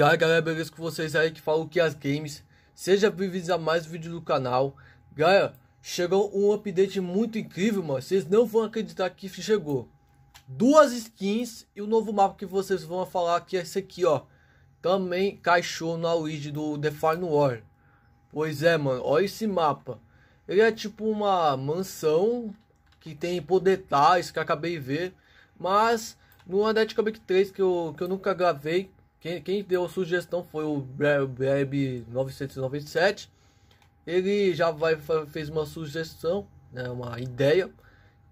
E aí galera, beleza com vocês aí que falam que as games Seja bem-vindos a mais um vídeo do canal Galera, chegou um update muito incrível, mano Vocês não vão acreditar que chegou Duas skins e o um novo mapa que vocês vão falar que é esse aqui, ó Também caixou na Luigi do The Final War Pois é, mano, olha esse mapa Ele é tipo uma mansão que tem poder tais que acabei de ver Mas no Undead Comic 3 que eu, que eu nunca gravei quem, quem deu a sugestão foi o Breb997. Ele já vai, fez uma sugestão, né, uma ideia.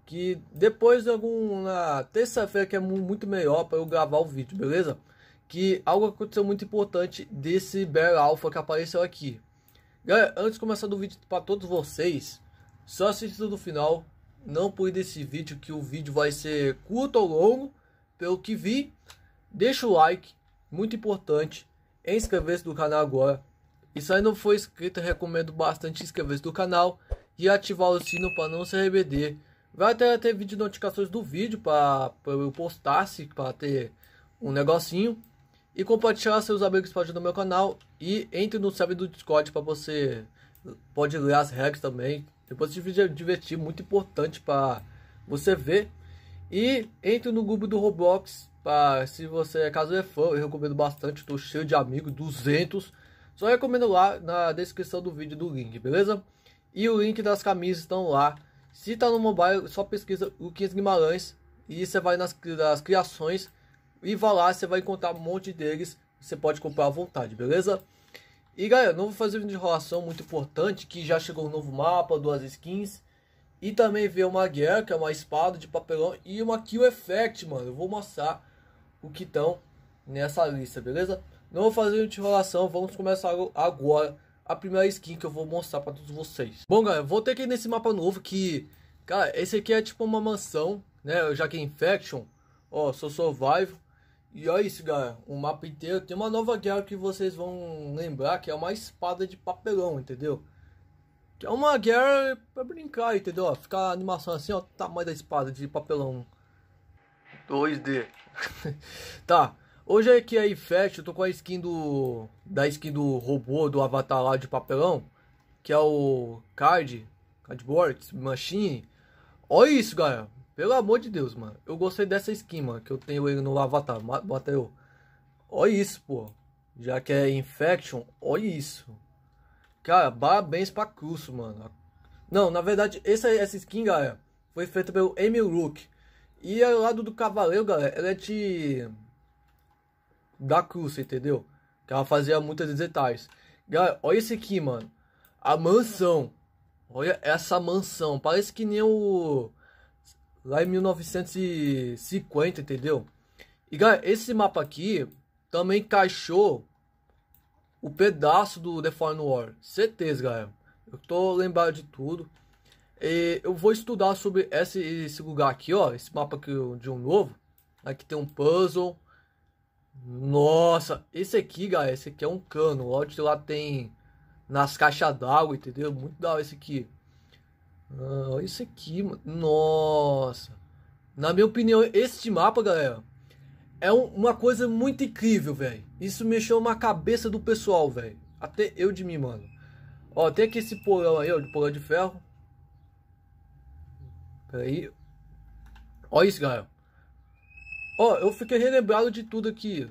Que depois de alguma terça-feira, que é muito melhor para eu gravar o vídeo, beleza? Que algo aconteceu muito importante desse Bear Alpha que apareceu aqui. Galera, antes de começar do vídeo para todos vocês, só assista do final. Não por desse vídeo, que o vídeo vai ser curto ou longo, pelo que vi. Deixa o like, muito importante em inscrever-se no canal agora. E se ainda não for inscrito, recomendo bastante inscrever-se no canal e ativar o sino para não se arrepender. Vai até ter vídeo de notificações do vídeo para eu postar se para ter um negocinho e compartilhar seus amigos para ajudar meu canal e entre no server do Discord para você pode ler as regras também. Depois de vídeo é divertir, muito importante para você ver. E entre no grupo do Roblox Pra, se você, caso é fã, eu recomendo bastante, tô cheio de amigos, 200. Só recomendo lá na descrição do vídeo do link, beleza? E o link das camisas estão lá. Se tá no mobile, só pesquisa o 15 Guimarães e você vai nas, nas criações e vai lá, você vai encontrar um monte deles, você pode comprar à vontade, beleza? E galera, não vou fazer uma enrolação muito importante, que já chegou um novo mapa, duas skins. E também veio uma guerra, que é uma espada de papelão e uma kill effect, mano. Eu vou mostrar o que estão nessa lista, beleza? Não vou fazer enrolação, vamos começar agora a primeira skin que eu vou mostrar para todos vocês. Bom, galera, vou que ir nesse mapa novo que, cara, esse aqui é tipo uma mansão, né? Já que é Infection, ó, sou Survival. E olha é isso, galera, o um mapa inteiro tem uma nova guerra que vocês vão lembrar, que é uma espada de papelão, entendeu? Que é uma guerra pra brincar, entendeu? Ficar a animação assim, ó, tamanho da espada de papelão 2D. tá. Hoje aqui é Fest, eu tô com a skin do. Da skin do robô do avatar lá de papelão. Que é o Card. Cardboard Machine. Olha isso, galera. Pelo amor de Deus, mano. Eu gostei dessa skin, mano. Que eu tenho ele no avatar. Bota eu. Olha isso, pô. Já que é Infection, olha isso. Cara, parabéns pra Cruz, mano. Não, na verdade, essa, essa skin, galera, foi feita pelo Emil Rook. E ao é lado do cavaleiro, galera, ela é de. Da cruz, entendeu? Que ela fazia muitas detalhes. Galera, olha esse aqui, mano. A mansão. Olha essa mansão. Parece que nem o. Lá em 1950, entendeu? E galera, esse mapa aqui também encaixou o pedaço do The Foreign War. Certeza, galera. Eu tô lembrado de tudo. E eu vou estudar sobre esse, esse, lugar aqui, ó. Esse mapa aqui de um novo. Aqui tem um puzzle. Nossa, esse aqui, galera, esse aqui é um cano. Onde lá tem nas caixas d'água, entendeu? Muito da hora esse aqui. Ah, esse aqui, mano. Nossa. Na minha opinião, este mapa, galera, é um, uma coisa muito incrível, velho. Isso mexeu na cabeça do pessoal, velho. Até eu de mim, mano. Ó, tem aqui esse porão aí, ó, de porão de ferro. Peraí. Olha isso, galera. Ó, eu fiquei relembrado de tudo aqui.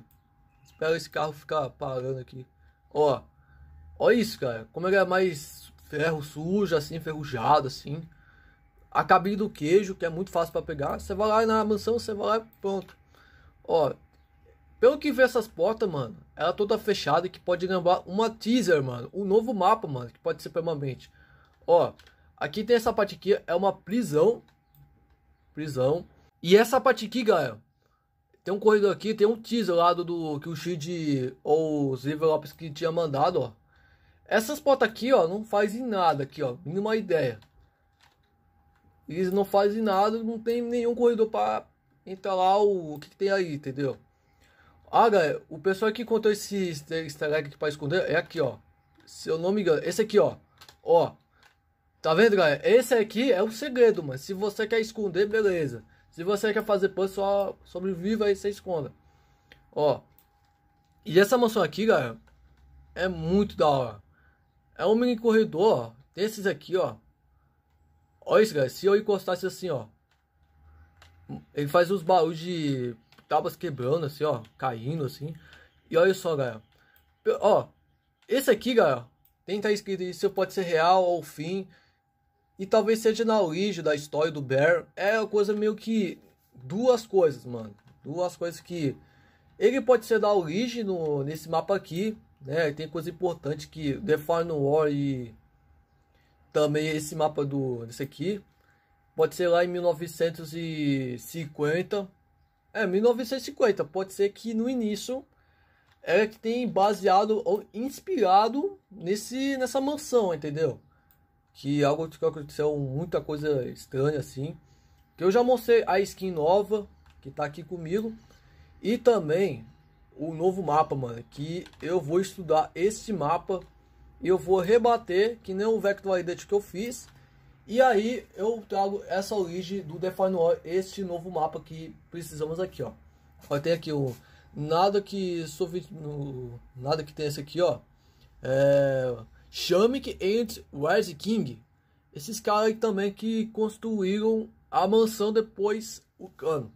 Espero esse carro ficar parando aqui. Ó. Olha isso, cara. Como ele é mais ferro sujo, assim, enferrujado, assim. A cabine do queijo, que é muito fácil para pegar. Você vai lá na mansão, você vai lá pronto. Ó, pelo que vê essas portas, mano, ela é toda fechada que pode lembrar uma teaser, mano. Um novo mapa, mano, que pode ser permanente. Ó, Aqui tem essa parte aqui, é uma prisão. Prisão. E essa parte aqui, galera, tem um corredor aqui, tem um teaser lá do, do que o Shield ou os envelopes que tinha mandado, ó. Essas portas aqui, ó, não fazem nada aqui, ó. Nenhuma ideia. Eles não fazem nada, não tem nenhum corredor para entrar lá o, o que, que, tem aí, entendeu? Ah, galera, o pessoal que contou esse easter egg para esconder é aqui, ó. Se eu não me engano, esse aqui, ó. Ó, Tá vendo, galera? Esse aqui é o segredo, mano. Se você quer esconder, beleza. Se você quer fazer pano, só sobreviva aí, você esconda. Ó. E essa mansão aqui, galera, é muito da hora. É um mini corredor, ó. Tem esses aqui, ó. Olha isso, galera. Se eu encostasse assim, ó. Ele faz uns barulhos de tábuas quebrando, assim, ó. Caindo, assim. E olha só, galera. Ó. Esse aqui, galera. Tem que tá estar escrito isso pode ser real ou fim. E talvez seja na origem da história do Bear. É uma coisa meio que. Duas coisas, mano. Duas coisas que. Ele pode ser da origem no, nesse mapa aqui. Né? Tem coisa importante que The Final War e também esse mapa do desse aqui pode ser lá em 1950 é 1950 pode ser que no início era é que tem baseado ou inspirado nesse nessa mansão entendeu que é algo que aconteceu muita coisa estranha assim. Que eu já mostrei a skin nova que tá aqui comigo e também o novo mapa, mano, que eu vou estudar este mapa e eu vou rebater que nem o Vector Identity que eu fiz. E aí eu trago essa origem do Define War, este novo mapa que precisamos aqui, ó. Vai ter aqui o nada que no nada que tem esse aqui, ó. É, Shamik and Wise King. Esses caras também que construíram a mansão depois o cano.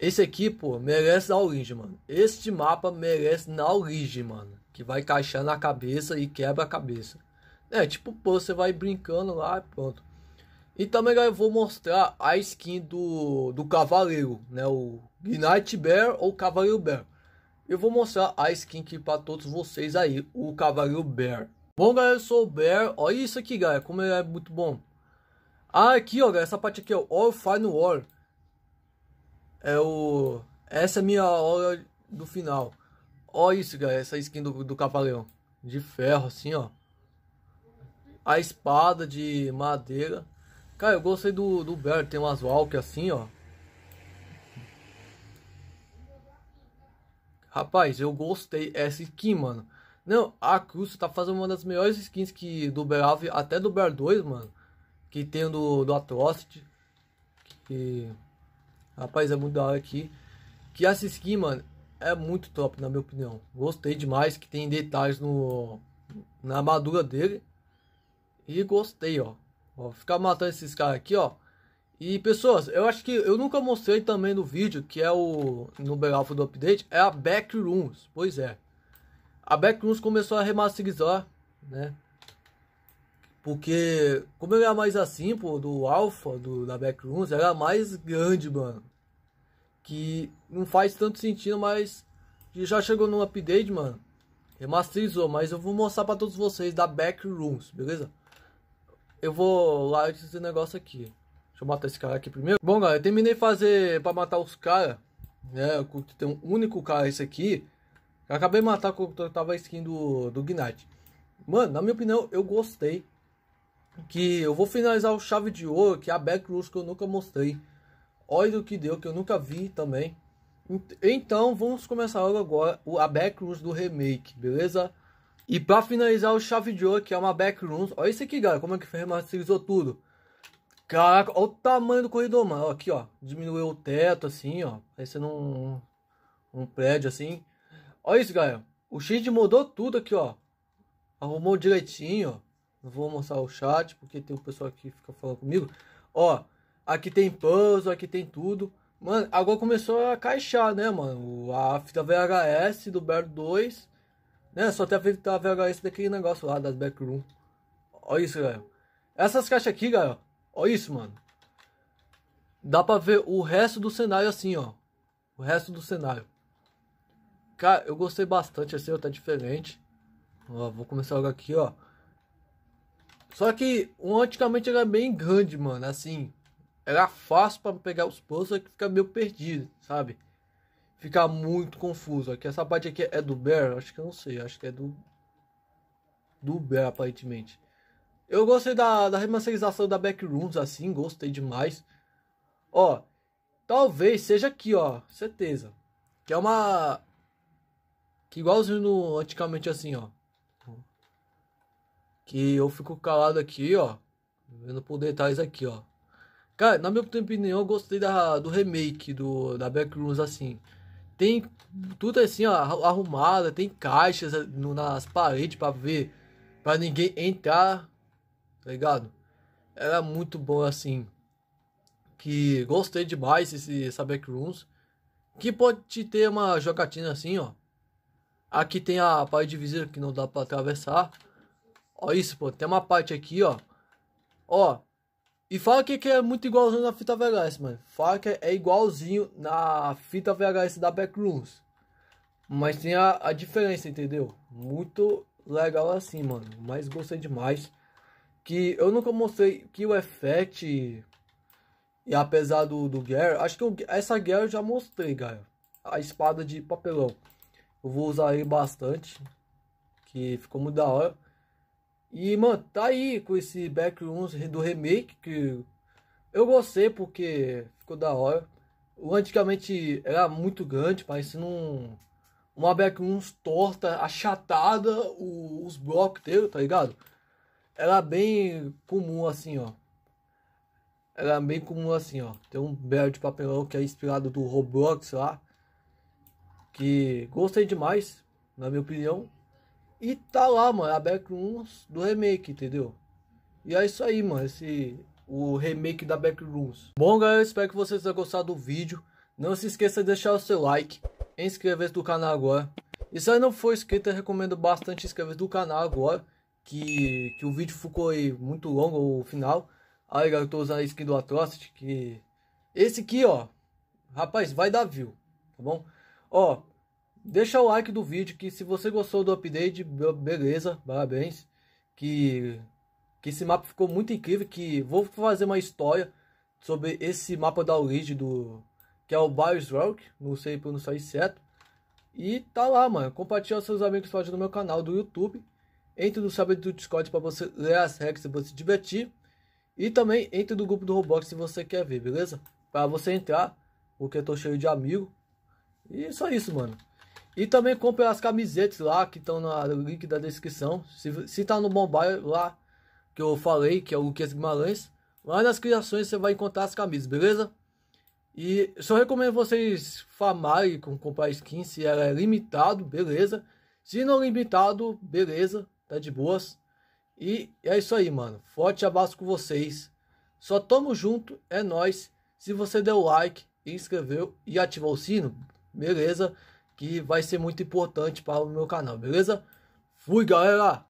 Esse aqui, pô, merece na origem, mano. Este mapa merece na origem, mano. Que vai encaixar na cabeça e quebra a cabeça. É, tipo, pô, você vai brincando lá e pronto. E também eu vou mostrar a skin do, do cavaleiro, né? O Knight Bear ou Cavaleiro Bear. Eu vou mostrar a skin aqui para todos vocês aí, o Cavaleiro Bear. Bom, galera, eu sou o Bear. Olha isso aqui, galera, como ele é muito bom. Ah, aqui, ó, galera, essa parte aqui, ó, All Final War. É o... Essa é a minha hora do final. Olha isso, galera, essa skin do, do Capaleão. De ferro, assim, ó. A espada de madeira. Cara, eu gostei do, do Bear, tem umas walk assim, ó. Rapaz, eu gostei essa skin, mano. Não, a Cruz tá fazendo uma das melhores skins que do Brave, até do Bear 2, mano. Que tem do, do Atrocity. Que. Rapaz, é muito da hora aqui. Que essa skin, mano, é muito top, na minha opinião. Gostei demais que tem detalhes no. Na armadura dele. E gostei, ó. vou ficar matando esses caras aqui, ó. E pessoas, eu acho que eu nunca mostrei também no vídeo, que é o. No Bear do update, é a Backrooms. Pois é a Backrooms começou a remasterizar, né? Porque, como eu era é mais assim, pô, do Alpha, do, da Backrooms, era é mais grande, mano. Que não faz tanto sentido, mas já chegou no update, mano. Remasterizou, mas eu vou mostrar pra todos vocês da Backrooms, beleza? Eu vou lá esse negócio aqui. Deixa eu matar esse cara aqui primeiro. Bom, galera, eu terminei fazer pra matar os caras. Né? Tem um único cara esse aqui. Eu acabei de matar com eu tava a skin do, do Gnat. Mano, na minha opinião, eu gostei. Que eu vou finalizar o chave de ouro, que é a Backrooms que eu nunca mostrei. Olha o que deu, que eu nunca vi também. Então, vamos começar logo agora a Backrooms do remake, beleza? E pra finalizar o chave de ouro, que é uma Backrooms. Olha isso aqui, galera, como é que remasterizou tudo. Caraca, olha o tamanho do corredor, mano. Aqui, ó, diminuiu o teto, assim, ó. Parecendo um, um prédio, assim. Olha isso, galera. O Shade mudou tudo aqui, ó. Arrumou direitinho, ó. Não vou mostrar o chat, porque tem um pessoal que fica falando comigo. Ó, aqui tem puzzle, aqui tem tudo. Mano, agora começou a caixar, né, mano? A fita VHS do Bear 2. Né? Só até a fita VHS daquele negócio lá, das Backroom. Olha isso, galera. Essas caixas aqui, galera. Olha isso, mano. Dá pra ver o resto do cenário assim, ó. O resto do cenário. Cara, eu gostei bastante, esse tá diferente. Ó, vou começar logo aqui, ó. Só que antigamente era bem grande, mano, assim. Era fácil para pegar os postos, que fica meio perdido, sabe? Fica muito confuso. Aqui essa parte aqui é do Bear, acho que eu não sei, acho que é do do Bear aparentemente. Eu gostei da, da remasterização da Backrooms assim, gostei demais. Ó, talvez seja aqui, ó, certeza. Que é uma que igualzinho no antigamente assim, ó. Que eu fico calado aqui, ó. Vendo por detalhes aqui, ó. Cara, na minha opinião, eu gostei da, do remake do, da Backrooms, assim. Tem tudo assim, ó, arrumada, tem caixas eh, no, nas paredes pra ver, pra ninguém entrar, tá ligado? Era muito bom, assim. Que gostei demais esse, essa Backrooms. Que pode ter uma jogatina assim, ó. Aqui tem a parte invisível que não dá pra atravessar. Ó isso, pô. Tem uma parte aqui, ó. Ó. E fala que, que é muito igualzinho na fita VHS, mano. Fala que é igualzinho na fita VHS da Backrooms. Mas tem a, a diferença, entendeu? Muito legal assim, mano. Mas gostei demais. Que eu nunca mostrei que o Effect... E apesar do, do Gear... Acho que essa Gear eu já mostrei, galera. A espada de papelão. Eu vou usar ele bastante. Que ficou muito da hora. E, mano, tá aí com esse Backrooms do remake que eu gostei porque ficou da hora. O antigamente era muito grande, parecendo um, uma Backrooms torta, achatada, o, os blocos dele, tá ligado? Era bem comum assim, ó. Era bem comum assim, ó. Tem um belo de papelão que é inspirado do Roblox lá. Que gostei demais, na minha opinião. E tá lá, mano, a Backrooms do remake, entendeu? E é isso aí, mano, esse o remake da Backrooms. Bom, galera, espero que vocês tenham gostado do vídeo. Não se esqueça de deixar o seu like, inscrever-se no canal agora. E se ainda não for inscrito, eu recomendo bastante inscrever-se no canal agora, que, que o vídeo ficou aí muito longo, o final. Aí, galera, eu tô usando a skin do Atrocity, que... Esse aqui, ó, rapaz, vai dar view, tá bom? Ó, deixa o like do vídeo que se você gostou do update, beleza, parabéns. Que, que esse mapa ficou muito incrível, que vou fazer uma história sobre esse mapa da origem do... Que é o Biosrock, não sei pronunciar isso certo. E tá lá, mano. Compartilha com seus amigos página no meu canal do YouTube. Entre no sábado do Discord para você ler as regras e você se divertir. E também entre no grupo do Roblox se você quer ver, beleza? Para você entrar, porque eu tô cheio de amigo. E só isso, mano. E também compre as camisetas lá que estão no link da descrição. Se, se tá no Bombay lá, que eu falei, que é o Lucas Guimarães. Lá nas criações você vai encontrar as camisas, beleza? E só recomendo vocês farmarem com comprar skin se ela é limitado, beleza? Se não limitado, beleza, tá de boas. E é isso aí, mano. Forte abraço com vocês. Só tamo junto, é nós. Se você deu like, inscreveu e ativou o sino, beleza? Que vai ser muito importante para o meu canal, beleza? Fui, galera!